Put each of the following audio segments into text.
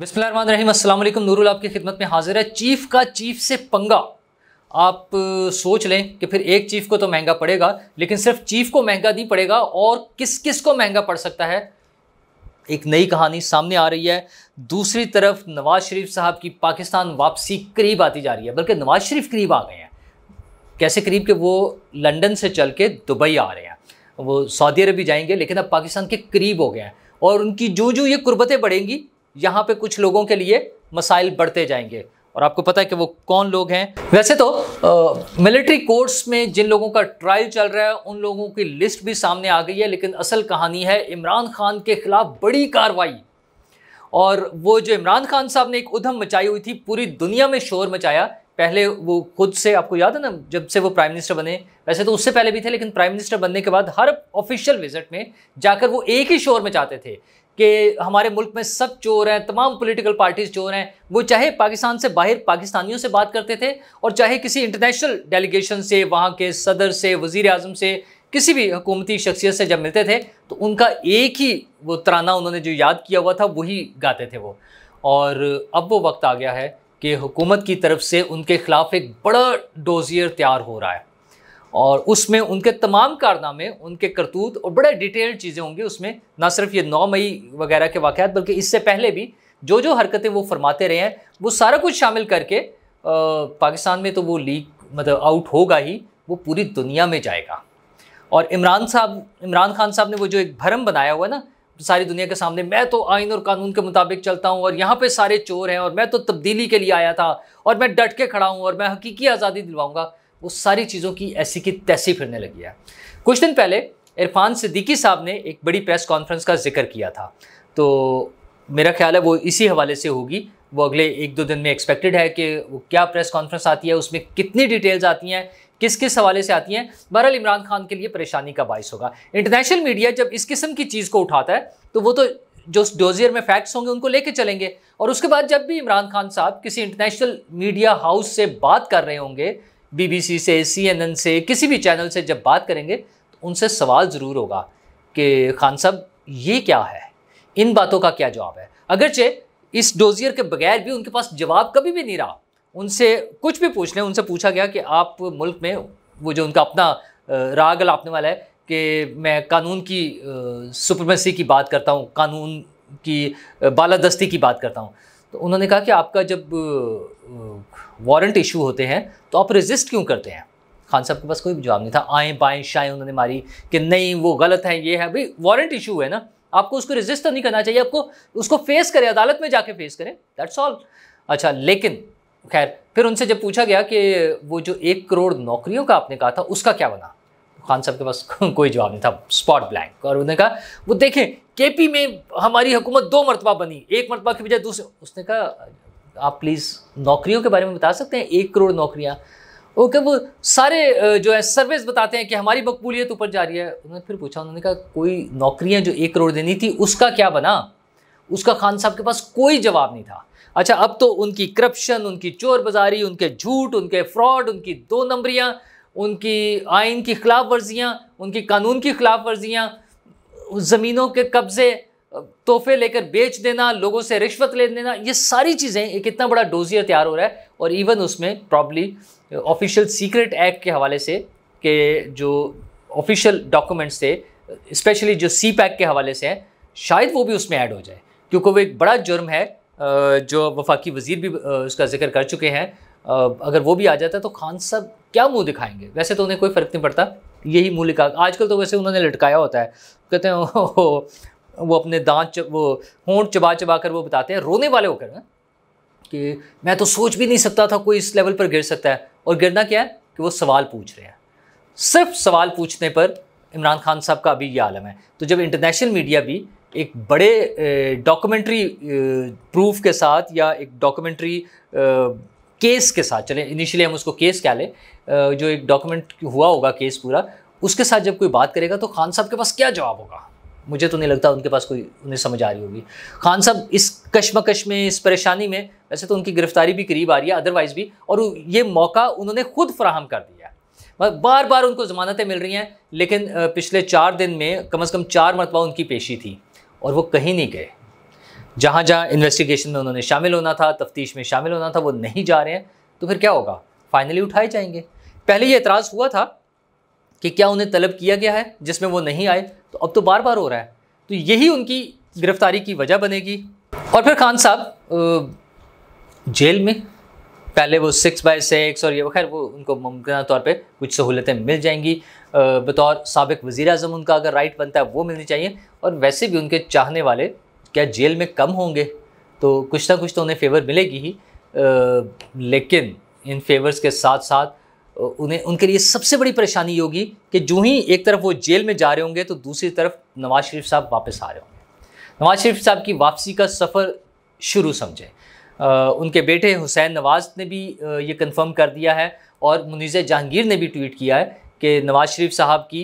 बिस्मिल्लाम अल्लाम नूरुल आपकी खिदमत में हाजिर है चीफ का चीफ से पंगा आप सोच लें कि फिर एक चीफ को तो महंगा पड़ेगा लेकिन सिर्फ चीफ को महंगा नहीं पड़ेगा और किस किस को महंगा पड़ सकता है एक नई कहानी सामने आ रही है दूसरी तरफ नवाज शरीफ साहब की पाकिस्तान वापसी करीब आती जा रही है बल्कि नवाज शरीफ करीब आ गए हैं कैसे करीब के वो लंदन से चल के दुबई आ रहे हैं वो सऊदी अरब भी जाएंगे लेकिन अब पाकिस्तान के करीब हो गए हैं और उनकी जो जो ये कुर्बतें बढ़ेंगी यहाँ पे कुछ लोगों के लिए मसाइल बढ़ते जाएंगे और आपको पता है कि वो कौन लोग हैं वैसे तो मिलिट्री कोर्ट्स में जिन लोगों का ट्रायल चल रहा है उन लोगों की लिस्ट भी सामने आ गई है लेकिन असल कहानी है इमरान खान के खिलाफ बड़ी कार्रवाई और वो जो इमरान खान साहब ने एक उधम मचाई हुई थी पूरी दुनिया में शोर मचाया पहले वो खुद से आपको याद है ना जब से वो प्राइम मिनिस्टर बने वैसे तो उससे पहले भी थे लेकिन प्राइम मिनिस्टर बनने के बाद हर ऑफिशियल विजिट में जाकर वो एक ही शोर मचाते थे कि हमारे मुल्क में सब चोर हैं तमाम पॉलिटिकल पार्टीज चोर हैं वो चाहे पाकिस्तान से बाहर पाकिस्तानियों से बात करते थे और चाहे किसी इंटरनेशनल डेलीगेशन से वहाँ के सदर से वज़ी अजम से किसी भी हुकूमती शख्सियत से जब मिलते थे तो उनका एक ही वो तराना उन्होंने जो याद किया हुआ था वही गाते थे वो और अब वो वक्त आ गया है कि हुकूमत की तरफ से उनके ख़िलाफ़ एक बड़ा डोजियर तैयार हो रहा है और उसमें उनके तमाम कारनामे उनके करतूत और बड़े डिटेल्ड चीज़ें होंगी उसमें ना सिर्फ ये नौ मई वगैरह के वाक़ बल्कि इससे पहले भी जो जो हरकतें वो फरमाते रहे हैं वो सारा कुछ शामिल करके आ, पाकिस्तान में तो वो लीग मतलब आउट होगा ही वो पूरी दुनिया में जाएगा और इमरान साहब इमरान खान साहब ने वो जो एक भरम बनाया हुआ है ना सारी दुनिया के सामने मैं तो आइन और कानून के मुताबिक चलता हूँ और यहाँ पे सारे चोर हैं और मैं तो तब्दीली के लिए आया था और मैं डट के खड़ा हूँ और मैं हकीकी आज़ादी दिलवाऊँगा वो सारी चीज़ों की ऐसी की तैसी फिरने लगी है कुछ दिन पहले इरफान सिद्दीकी साहब ने एक बड़ी प्रेस कॉन्फ्रेंस का जिक्र किया था तो मेरा ख्याल है वो इसी हवाले से होगी वो अगले एक दो दिन में एक्सपेक्टेड है कि वो क्या प्रेस कॉन्फ्रेंस आती है उसमें कितनी डिटेल्स आती हैं किस किस हवाले से आती हैं बहरहाल इमरान खान के लिए परेशानी का बायस होगा इंटरनेशनल मीडिया जब इस किस्म की चीज़ को उठाता है तो वो तो जो डोजियर में फैक्ट्स होंगे उनको लेके चलेंगे और उसके बाद जब भी इमरान खान साहब किसी इंटरनेशनल मीडिया हाउस से बात कर रहे होंगे बीबीसी से सीएनएन से किसी भी चैनल से जब बात करेंगे तो उनसे सवाल ज़रूर होगा कि खान साहब ये क्या है इन बातों का क्या जवाब है अगरचे इस डोजियर के बगैर भी उनके पास जवाब कभी भी नहीं रहा उनसे कुछ भी पूछ लें उनसे पूछा गया कि आप मुल्क में वो जो उनका अपना राग लापने वाला है कि मैं कानून की सुप्रमेसी की बात करता हूँ कानून की बालादस्ती की बात करता हूँ तो उन्होंने कहा कि आपका जब वारंट इशू होते हैं तो आप रेजिस्ट क्यों करते हैं खान साहब के पास कोई जवाब नहीं था आए बाएँ शाएँ उन्होंने मारी कि नहीं वो गलत है ये है भाई वारंट इशू है ना आपको उसको रजिस्ट तो नहीं करना चाहिए आपको उसको फेस करें अदालत में जाके फेस करें दैट्स ऑल अच्छा लेकिन खैर फिर उनसे जब पूछा गया कि वो जो एक करोड़ नौकरियों का आपने कहा था उसका क्या बना खान साहब के पास कोई जवाब नहीं था स्पॉट ब्लैंक और उन्होंने कहा वो देखें केपी में हमारी हुकूमत दो मरतबा बनी एक मरतबा की बजाय दूसरे उसने कहा आप प्लीज़ नौकरियों के बारे में बता सकते हैं एक करोड़ नौकरियाँ ओके वो सारे जो है सर्वेस बताते हैं कि हमारी मकबूलियत ऊपर जा रही है उन्होंने फिर पूछा उन्होंने कहा कोई नौकरियाँ जो एक करोड़ देनी थी उसका क्या बना उसका खान साहब के पास कोई जवाब नहीं था अच्छा अब तो उनकी करप्शन उनकी चोर बाजारी उनके झूठ उनके फ्रॉड उनकी दो नंबरियाँ उनकी आइन की खिलाफ वर्जियाँ उनकी कानून की खिलाफ वर्जियाँ ज़मीनों के कब्ज़े तोहफे लेकर बेच देना लोगों से रिश्वत ले देना ये सारी चीज़ें एक इतना बड़ा डोजियर तैयार हो रहा है और इवन उसमें प्रॉब्ली ऑफिशियल सीक्रेट एक्ट के हवाले से के जो ऑफिशियल डॉक्यूमेंट्स थे स्पेशली जो सी पैक के हवाले से हैं शायद वो भी उसमें ऐड हो जाए क्योंकि वो एक बड़ा जुर्म है uh, जो वफाकी वजीर भी uh, उसका जिक्र कर चुके हैं uh, अगर वो भी आ जाता है तो खान साहब क्या मुंह दिखाएंगे वैसे तो उन्हें कोई फ़र्क नहीं पड़ता यही मुँह लिखा आजकल तो वैसे उन्होंने लटकाया होता है कहते हैं वो अपने दांत वो होंठ चबा चबा कर वो बताते हैं रोने वाले होकर ना हाँ? कि मैं तो सोच भी नहीं सकता था कोई इस लेवल पर गिर सकता है और गिरना क्या है कि वो सवाल पूछ रहे हैं सिर्फ सवाल पूछने पर इमरान खान साहब का अभी यह आलम है तो जब इंटरनेशनल मीडिया भी एक बड़े डॉक्यूमेंट्री प्रूफ के साथ या एक डॉक्यूमेंट्री केस के साथ चले इनिशियली हम उसको केस कह लें जो एक डॉक्यूमेंट हुआ होगा केस पूरा उसके साथ जब कोई बात करेगा तो खान साहब के पास क्या जवाब होगा मुझे तो नहीं लगता उनके पास कोई उन्हें समझ आ रही होगी खान साहब इस कश्मकश में इस परेशानी में वैसे तो उनकी गिरफ्तारी भी करीब आ रही है अदरवाइज़ भी और ये मौका उन्होंने खुद फ्राहम कर दिया बार बार उनको ज़मानतें मिल रही हैं लेकिन पिछले चार दिन में कम अज़ कम चार मरतबा उनकी पेशी थी और वो कहीं नहीं गए जहाँ जहाँ इन्वेस्टिगेशन में उन्होंने शामिल होना था तफ्तीश में शामिल होना था वो नहीं जा रहे हैं तो फिर क्या होगा फाइनली उठाए जाएंगे पहले ये एतराज़ हुआ था कि क्या उन्हें तलब किया गया है जिसमें वो नहीं आए तो अब तो बार बार हो रहा है तो यही उनकी गिरफ्तारी की वजह बनेगी और फिर खान साहब जेल में पहले वो सिक्स बाई सिक्स और ये खैर वो उनको मुमकिन तौर पे कुछ सहूलतें मिल जाएंगी बतौर सबक वज़ी अजम उनका अगर राइट बनता है वो मिलनी चाहिए और वैसे भी उनके चाहने वाले क्या जेल में कम होंगे तो कुछ ना कुछ तो उन्हें फेवर मिलेगी ही लेकिन इन फेवर्स के साथ साथ उन्हें उनके लिए सबसे बड़ी परेशानी ये होगी कि जो ही एक तरफ वो जेल में जा रहे होंगे तो दूसरी तरफ नवाज शरीफ साहब वापस आ रहे होंगे नवाज शरीफ साहब की वापसी का सफ़र शुरू समझें उनके बेटे हुसैन नवाज ने भी ये कंफर्म कर दिया है और मुनीज़ जहांगीर ने भी ट्वीट किया है कि नवाज शरीफ साहब की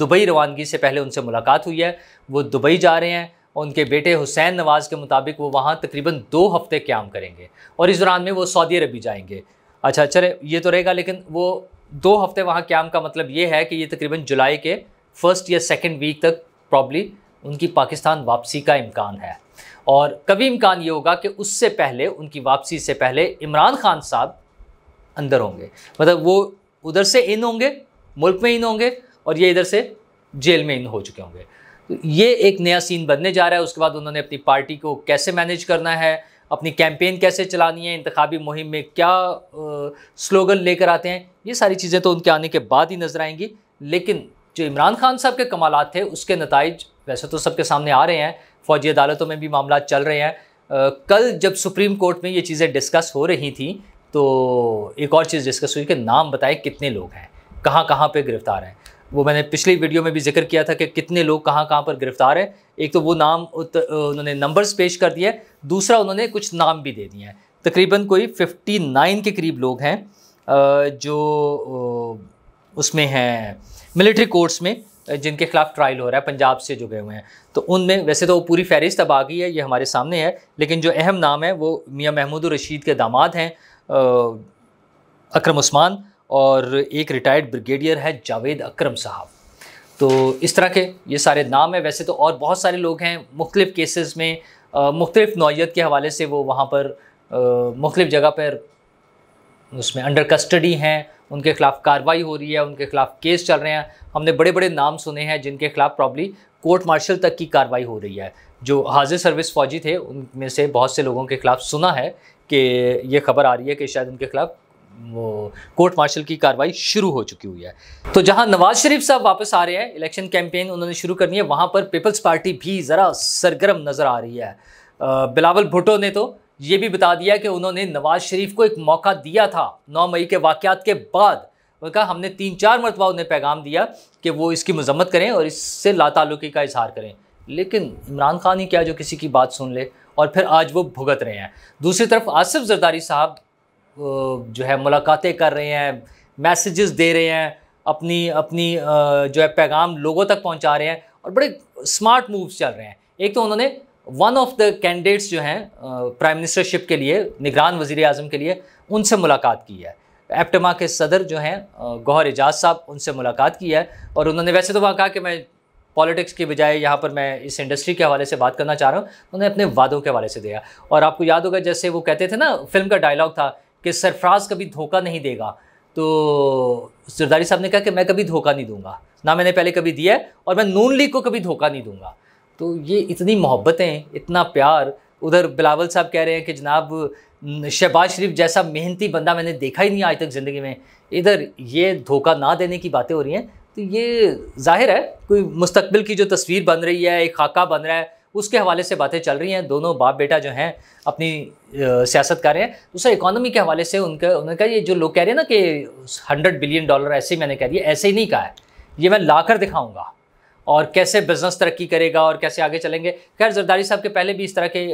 दुबई रवानगी से पहले उनसे मुलाकात हुई है वो दुबई जा रहे हैं उनके बेटे हुसैन नवाज़ के मुताबिक वो वहाँ तकरीबन दो हफ्ते क्याम करेंगे और इस दौरान में वो सऊदी अरब भी जाएंगे अच्छा चले ये तो रहेगा लेकिन वो दो हफ्ते वहाँ क्याम का मतलब ये है कि ये तकरीबन जुलाई के फर्स्ट या सेकेंड वीक तक प्रॉब्ली उनकी पाकिस्तान वापसी का इम्कान है और कभी इम्कान ये होगा कि उससे पहले उनकी वापसी से पहले इमरान खान साहब अंदर होंगे मतलब वो उधर से इन होंगे मुल्क में इन होंगे और ये इधर से जेल में इन हो चुके होंगे तो ये एक नया सीन बनने जा रहा है उसके बाद उन्होंने अपनी पार्टी को कैसे मैनेज करना है अपनी कैंपेन कैसे चलानी है इंतबी मुहिम में क्या स्लोगन लेकर आते हैं ये सारी चीज़ें तो उनके आने के बाद ही नज़र आएंगी लेकिन जो इमरान खान साहब के कमालत थे उसके नतज वैसे तो सबके सामने आ रहे हैं फ़ौजी अदालतों में भी मामला चल रहे हैं आ, कल जब सुप्रीम कोर्ट में ये चीज़ें डिस्कस हो रही थी तो एक और चीज़ डिस्कस हुई कि नाम बताए कितने लोग हैं कहाँ कहाँ पर गिरफ्तार हैं वो मैंने पिछली वीडियो में भी जिक्र किया था कि कितने लोग कहाँ कहाँ पर गिरफ्तार हैं एक तो वो नाम उन्होंने नंबर्स पेश कर दिए दूसरा उन्होंने कुछ नाम भी दे दिए हैं तकरीबन कोई 59 के करीब लोग हैं जो उसमें हैं मिलिट्री कोर्ट्स में जिनके खिलाफ ट्रायल हो रहा है पंजाब से जुड़े हुए हैं तो उनमें वैसे तो वो पूरी फहरिस्त अब आ गई है ये हमारे सामने है लेकिन जो अहम नाम है वो मियाँ महमूद रशीद के दामाद हैं अक्रम उस्मान और एक रिटायर्ड ब्रिगेडियर है जावेद अक्रम साहब तो इस तरह के ये सारे नाम हैं वैसे तो और बहुत सारे लोग हैं मुख्तलिफ़ केसेस में मुख्तलिफ़ नौीयत के हवाले से वो वहाँ पर मुख्तलिफ़ जगह पर उसमें अंडर कस्टडी हैं उनके ख़िलाफ़ कार्रवाई हो रही है उनके ख़िलाफ़ केस चल रहे हैं हमने बड़े बड़े नाम सुने हैं जिनके खिलाफ प्रॉब्ली कोर्ट मार्शल तक की कार्रवाई हो रही है जो हाजिर सर्विस फ़ौजी थे उनमें से बहुत से लोगों के खिलाफ सुना है कि ये खबर आ रही है कि शायद उनके खिलाफ कोर्ट मार्शल की कार्रवाई शुरू हो चुकी हुई है तो जहां नवाज शरीफ साहब वापस आ रहे हैं इलेक्शन कैंपेन उन्होंने शुरू करनी है वहां पर पीपल्स पार्टी भी ज़रा सरगर्म नज़र आ रही है बिलावल भुट्टो ने तो ये भी बता दिया कि उन्होंने नवाज शरीफ को एक मौका दिया था नौ मई के वाक़ात के बाद उनका हमने तीन चार मरतबा उन्हें पैगाम दिया कि वो इसकी मजम्मत करें और इससे लातालुकी का इजहार करें लेकिन इमरान खान ही क्या जो किसी की बात सुन ले और फिर आज वो भुगत रहे हैं दूसरी तरफ आसिफ जरदारी साहब जो है मुलाकातें कर रहे हैं मैसेजेस दे रहे हैं अपनी अपनी जो है पैगाम लोगों तक पहुंचा रहे हैं और बड़े स्मार्ट मूव्स चल रहे हैं एक तो उन्होंने वन ऑफ द कैंडिडेट्स जो हैं प्राइम मिनिस्टरशिप के लिए निगरान वज़ी अजम के लिए उनसे मुलाकात की है एप्टमा के सदर जो हैं गौहर एजाज साहब उनसे मुलाकात की है और उन्होंने वैसे तो वहाँ कहा कि मैं पॉलिटिक्स के बजाय यहाँ पर मैं इस इंडस्ट्री के हवाले से बात करना चाह रहा हूँ उन्होंने अपने वादों के हवाले से दिया और आपको याद होगा जैसे वो कहते थे ना फिल्म का डायलॉग था कि सरफराज कभी धोखा नहीं देगा तो जरदारी साहब ने कहा कि मैं कभी धोखा नहीं दूंगा ना मैंने पहले कभी दिया है और मैं नून लीग को कभी धोखा नहीं दूंगा तो ये इतनी मोहब्बतें इतना प्यार उधर बिलावल साहब कह रहे हैं कि जनाब शहबाज शरीफ जैसा मेहनती बंदा मैंने देखा ही नहीं आज तक ज़िंदगी में इधर ये धोखा ना देने की बातें हो रही हैं तो ये जाहिर है कोई मुस्तबिल की जो तस्वीर बन रही है एक खाका बन रहा है उसके हवाले से बातें चल रही हैं दोनों बाप बेटा जो हैं अपनी सियासत कर रहे हैं दूसरा इकोनॉमी के हवाले से उनका उन्होंने कहा ये जो लोग कह रहे हैं ना कि हंड्रेड बिलियन डॉलर ऐसे ही मैंने कह दिया ऐसे ही नहीं कहा है ये मैं ला कर दिखाऊँगा और कैसे बिजनेस तरक्की करेगा और कैसे आगे चलेंगे खैर जरदारी साहब के पहले भी इस तरह के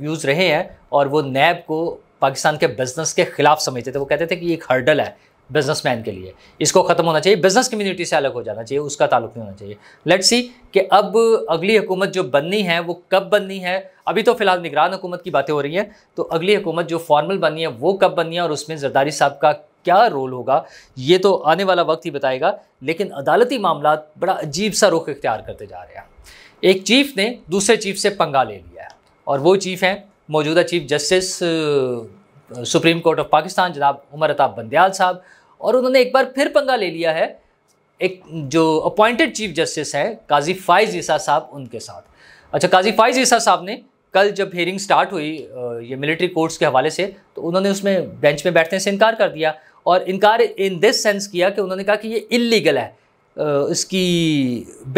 व्यूज़ रहे हैं और वो नैब को पाकिस्तान के बिजनेस के खिलाफ समझते थे वो कहते थे कि ये एक हर्डल है बिजनेसमैन के लिए इसको ख़त्म होना चाहिए बिजनेस कम्युनिटी से अलग हो जाना चाहिए उसका ताल्लुक नहीं होना चाहिए लेट्स सी कि अब अगली हुकूमत जो बननी है वो कब बननी है अभी तो फिलहाल निगरान हुकूमत की बातें हो रही हैं तो अगली हुकूमत जो फॉर्मल बननी है वो कब बननी है और उसमें जरदारी साहब का क्या रोल होगा ये तो आने वाला वक्त ही बताएगा लेकिन अदालती मामला बड़ा अजीब सा रुख इख्तियार करते जा रहे हैं एक चीफ ने दूसरे चीफ से पंगा ले लिया है और वो चीफ हैं मौजूदा chief justice supreme court of Pakistan जनाब उमर अताब बंदयाल साहब और उन्होंने एक बार फिर पंगा ले लिया है एक जो अपॉइंटेड चीफ जस्टिस हैं काजी फाइज ईसा साहब उनके साथ अच्छा काजी फाइज ईसा साहब ने कल जब हेयरिंग स्टार्ट हुई ये मिलिट्री कोर्ट्स के हवाले से तो उन्होंने उसमें बेंच में बैठने से इनकार कर दिया और इनकार इन दिस सेंस किया कि उन्होंने कहा कि ये इलीगल है इसकी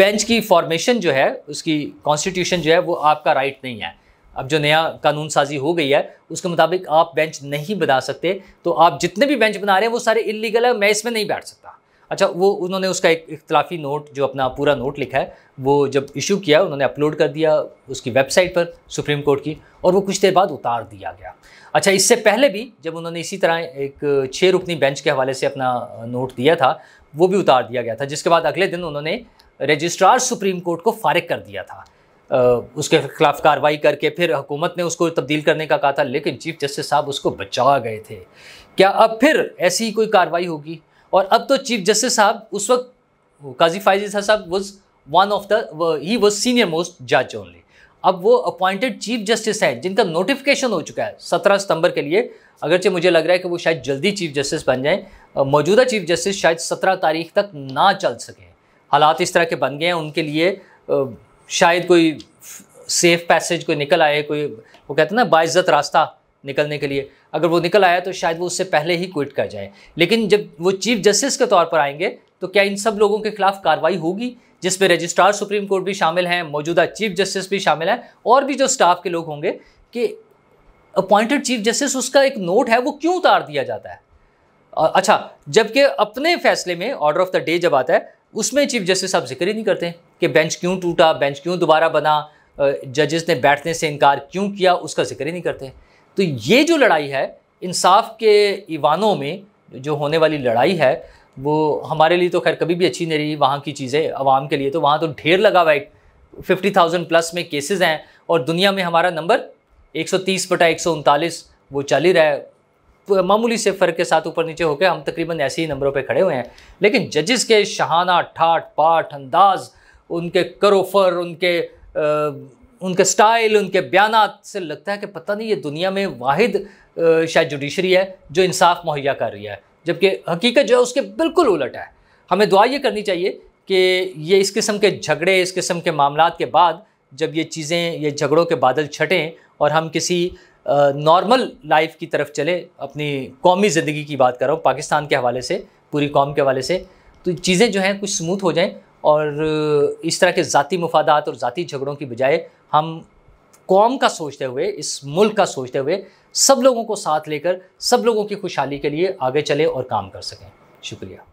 बेंच की फॉर्मेशन जो है उसकी कॉन्स्टिट्यूशन जो है वो आपका राइट नहीं है अब जो नया कानून साजी हो गई है उसके मुताबिक आप बेंच नहीं बना सकते तो आप जितने भी बेंच बना रहे हैं वो सारे इलीगल है मैं इसमें नहीं बैठ सकता अच्छा वो उन्होंने उसका एक इख्तलाफी नोट जो अपना पूरा नोट लिखा है वो जब इशू किया उन्होंने अपलोड कर दिया उसकी वेबसाइट पर सुप्रीम कोर्ट की और वो कुछ देर बाद उतार दिया गया अच्छा इससे पहले भी जब उन्होंने इसी तरह एक छः रुकनी बेंच के हवाले से अपना नोट दिया था वो भी उतार दिया गया था जिसके बाद अगले दिन उन्होंने रजिस्ट्रार सुप्रीम कोर्ट को फारिग कर दिया था उसके खिलाफ कार्रवाई करके फिर हुकूमत ने उसको तब्दील करने का कहा था लेकिन चीफ जस्टिस साहब उसको बचा गए थे क्या अब फिर ऐसी कोई कार्रवाई होगी और अब तो चीफ जस्टिस साहब उस वक्त काजी फायजी साहब was one of the he was senior most जज ओनली अब वो अपॉइंटेड चीफ जस्टिस हैं जिनका नोटिफिकेशन हो चुका है सत्रह सितंबर के लिए अगरचे मुझे लग रहा है कि वो शायद जल्दी चीफ जस्टिस बन जाएं मौजूदा चीफ जस्टिस शायद सत्रह तारीख तक ना चल सकें हालात इस तरह के बन गए हैं उनके लिए शायद कोई सेफ पैसेज कोई निकल आए कोई वो कहते हैं ना बाइज़त रास्ता निकलने के लिए अगर वो निकल आया तो शायद वो उससे पहले ही क्विट कर जाए लेकिन जब वो चीफ जस्टिस के तौर पर आएंगे तो क्या इन सब लोगों के खिलाफ कार्रवाई होगी जिसमें रजिस्ट्रार सुप्रीम कोर्ट भी शामिल हैं मौजूदा चीफ जस्टिस भी शामिल हैं और भी जो स्टाफ के लोग होंगे कि अपॉइंटेड चीफ जस्टिस उसका एक नोट है वो क्यों उतार दिया जाता है अच्छा जबकि अपने फैसले में ऑर्डर ऑफ द डे जब आता है उसमें चीफ जस्टिस आप जिक्र ही नहीं करते हैं कि बेंच क्यों टूटा बेंच क्यों दोबारा बना जजेस ने बैठने से इनकार क्यों किया उसका जिक्र ही नहीं करते तो ये जो लड़ाई है इंसाफ के ईवानों में जो होने वाली लड़ाई है वो हमारे लिए तो खैर कभी भी अच्छी नहीं रही वहाँ की चीज़ें आवाम के लिए तो वहाँ तो ढेर लगा हुआ है फिफ्टी थाउजेंड प्लस में केसेस हैं और दुनिया में हमारा नंबर एक सौ तीस बटा एक सौ उनतालीस वो चल ही रहा है मामूली से फ़र्क के साथ ऊपर नीचे होकर हम तकरीबन ऐसे ही नंबरों पर खड़े हुए हैं लेकिन जजेस के शहाना ठाट पाठ अंदाज़ उनके करोफर उनके उनके स्टाइल उनके बयान से लगता है कि पता नहीं ये दुनिया में वाद शायद जुडिशरी है जो इंसाफ मुहैया कर रही है जबकि हकीकत जो है उसके बिल्कुल उलट है हमें दुआ ये करनी चाहिए कि ये इस किस्म के झगड़े इस किस्म के मामला के बाद जब ये चीज़ें ये झगड़ों के बादल छटें और हम किसी नॉर्मल लाइफ की तरफ चले अपनी कौमी ज़िंदगी की बात कर रहा हूँ पाकिस्तान के हवाले से पूरी कौम के हवाले से तो चीज़ें जो हैं कुछ स्मूथ हो जाएँ और इस तरह के ज़ाती मफादात और ज़ाती झगड़ों की बजाय हम कौम का सोचते हुए इस मुल्क का सोचते हुए सब लोगों को साथ लेकर सब लोगों की खुशहाली के लिए आगे चले और काम कर सकें शुक्रिया